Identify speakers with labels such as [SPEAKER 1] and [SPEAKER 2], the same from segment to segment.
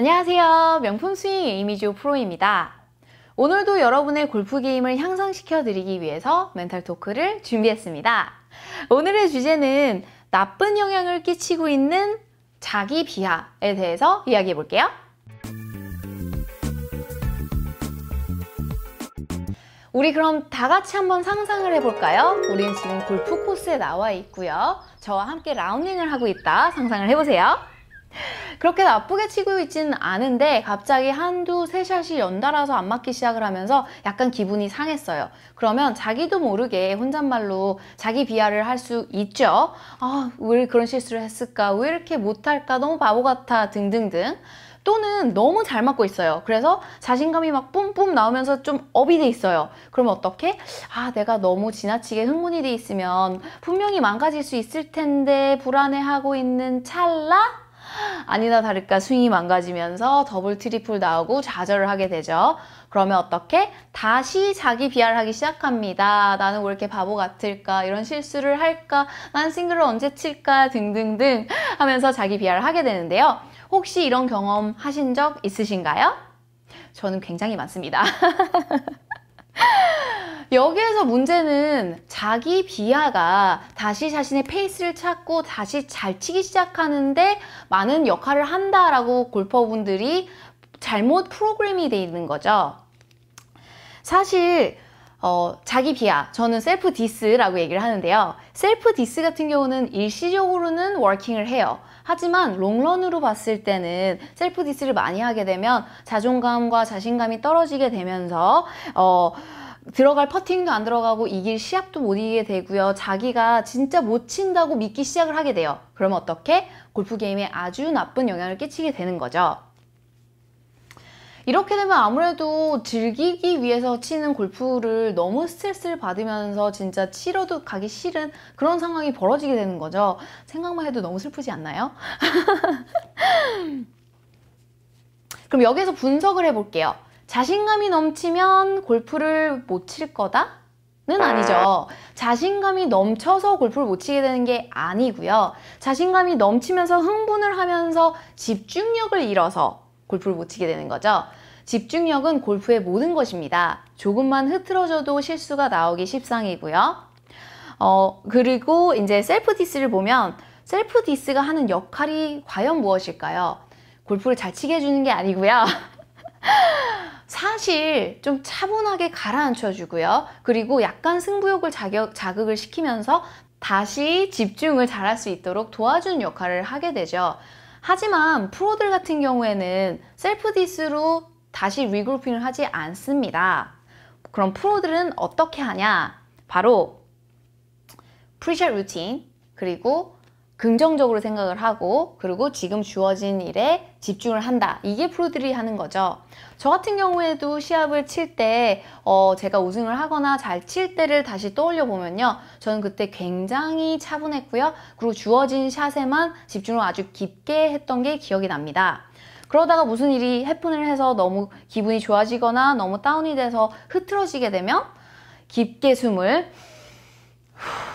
[SPEAKER 1] 안녕하세요. 명품 스윙 에이미지 프로입니다. 오늘도 여러분의 골프 게임을 향상시켜 드리기 위해서 멘탈 토크를 준비했습니다. 오늘의 주제는 나쁜 영향을 끼치고 있는 자기 비하에 대해서 이야기해 볼게요. 우리 그럼 다 같이 한번 상상을 해볼까요? 우린 지금 골프 코스에 나와 있고요. 저와 함께 라운딩을 하고 있다 상상을 해보세요. 그렇게 나쁘게 치고 있지는 않은데 갑자기 한두 세 샷이 연달아서 안 맞기 시작을 하면서 약간 기분이 상했어요. 그러면 자기도 모르게 혼잣말로 자기 비하를 할 수 있죠. 아, 왜 그런 실수를 했을까? 왜 이렇게 못할까? 너무 바보 같아. 등등등. 또는 너무 잘 맞고 있어요. 그래서 자신감이 막 뿜뿜 나오면서 좀 업이 돼 있어요. 그러면 어떻게? 아, 내가 너무 지나치게 흥분이 돼 있으면 분명히 망가질 수 있을 텐데 불안해하고 있는 찰나? 아니나 다를까 스윙이 망가지면서 더블 트리플 나오고 좌절을 하게 되죠. 그러면 어떻게? 다시 자기 비하하기 를 시작합니다. 나는 왜 이렇게 바보 같을까? 이런 실수를 할까? 난 싱글을 언제 칠까? 등등등 하면서 자기 비하를 하게 되는데요. 혹시 이런 경험 하신 적 있으신가요? 저는 굉장히 많습니다. 여기에서 문제는 자기 비하가 다시 자신의 페이스를 찾고 다시 잘 치기 시작하는데 많은 역할을 한다라고 골퍼분들이 잘못 프로그램이 돼 있는 거죠. 사실 어, 자기 비하, 저는 셀프 디스라고 얘기를 하는데요. 셀프 디스 같은 경우는 일시적으로는 워킹을 해요. 하지만 롱런으로 봤을 때는 셀프 디스를 많이 하게 되면 자존감과 자신감이 떨어지게 되면서 어, 들어갈 퍼팅도 안 들어가고 이길 시합도 못 이기게 되고요. 자기가 진짜 못 친다고 믿기 시작을 하게 돼요. 그러면 어떻게? 골프 게임에 아주 나쁜 영향을 끼치게 되는 거죠. 이렇게 되면 아무래도 즐기기 위해서 치는 골프를 너무 스트레스를 받으면서 진짜 치러도 가기 싫은 그런 상황이 벌어지게 되는 거죠. 생각만 해도 너무 슬프지 않나요? 그럼 여기서 분석을 해볼게요. 자신감이 넘치면 골프를 못 칠 거다? 는 아. 아니죠. 자신감이 넘쳐서 골프를 못 치게 되는 게 아니고요. 자신감이 넘치면서 흥분을 하면서 집중력을 잃어서 골프를 못 치게 되는 거죠. 집중력은 골프의 모든 것입니다. 조금만 흐트러져도 실수가 나오기 십상이고요. 어, 그리고 이제 셀프 디스를 보면 셀프 디스가 하는 역할이 과연 무엇일까요? 골프를 잘 치게 해주는 게 아니고요. 사실 좀 차분하게 가라앉혀 주고요. 그리고 약간 승부욕을 자격, 자극을 시키면서 다시 집중을 잘할 수 있도록 도와주는 역할을 하게 되죠. 하지만 프로들 같은 경우에는 셀프 디스로 다시 리그룹핑을 하지 않습니다. 그럼 프로들은 어떻게 하냐? 바로 프리샷 루틴 그리고 긍정적으로 생각을 하고 그리고 지금 주어진 일에 집중을 한다. 이게 프로들이 하는 거죠. 저 같은 경우에도 시합을 칠 때 어, 제가 우승을 하거나 잘 칠 때를 다시 떠올려 보면요. 저는 그때 굉장히 차분했고요. 그리고 주어진 샷에만 집중을 아주 깊게 했던 게 기억이 납니다. 그러다가 무슨 일이 해픈을 해서 너무 기분이 좋아지거나 너무 다운이 돼서 흐트러지게 되면 깊게 숨을 후...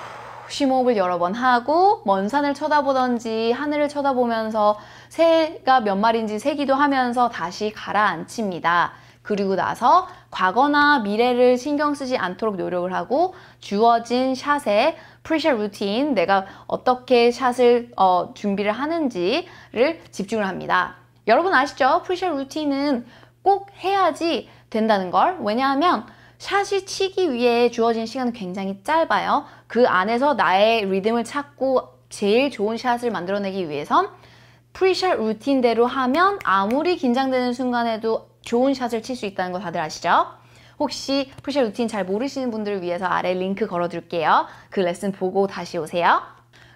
[SPEAKER 1] 심호흡을 여러 번 하고 먼 산을 쳐다보던지 하늘을 쳐다보면서 새가 몇 마리인지 세기도 하면서 다시 가라앉힙니다. 그리고 나서 과거나 미래를 신경 쓰지 않도록 노력을 하고 주어진 샷의 프리샷 루틴, 내가 어떻게 샷을 어, 준비를 하는지를 집중을 합니다. 여러분 아시죠? 프리샷 루틴은 꼭 해야지 된다는 걸. 왜냐하면 샷이 치기 위해 주어진 시간은 굉장히 짧아요. 그 안에서 나의 리듬을 찾고 제일 좋은 샷을 만들어내기 위해선 프리샷 루틴대로 하면 아무리 긴장되는 순간에도 좋은 샷을 칠 수 있다는 거 다들 아시죠? 혹시 프리샷 루틴 잘 모르시는 분들을 위해서 아래 링크 걸어둘게요. 그 레슨 보고 다시 오세요.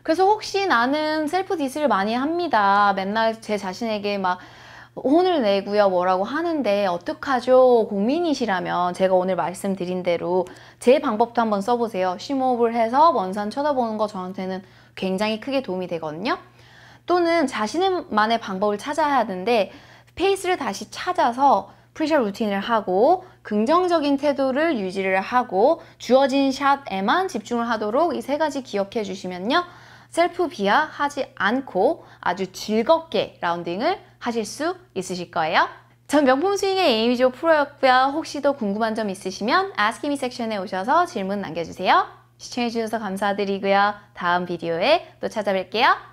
[SPEAKER 1] 그래서 혹시 나는 셀프 디스를 많이 합니다. 맨날 제 자신에게 막 혼을 내고요 뭐라고 하는데 어떡하죠 고민이시라면 제가 오늘 말씀드린 대로 제 방법도 한번 써보세요 심호흡을 해서 원산 쳐다보는 거 저한테는 굉장히 크게 도움이 되거든요 또는 자신만의 방법을 찾아야 하는데 페이스를 다시 찾아서 프리샷 루틴을 하고 긍정적인 태도를 유지를 하고 주어진 샷에만 집중을 하도록 이 세 가지 기억해 주시면요 셀프 비하하지 않고 아주 즐겁게 라운딩을 하실 수 있으실 거예요. 전 명품 스윙의 에이미조 프로였고요. 혹시 더 궁금한 점 있으시면 아스키미 섹션에 오셔서 질문 남겨주세요. 시청해주셔서 감사드리고요. 다음 비디오에 또 찾아뵐게요.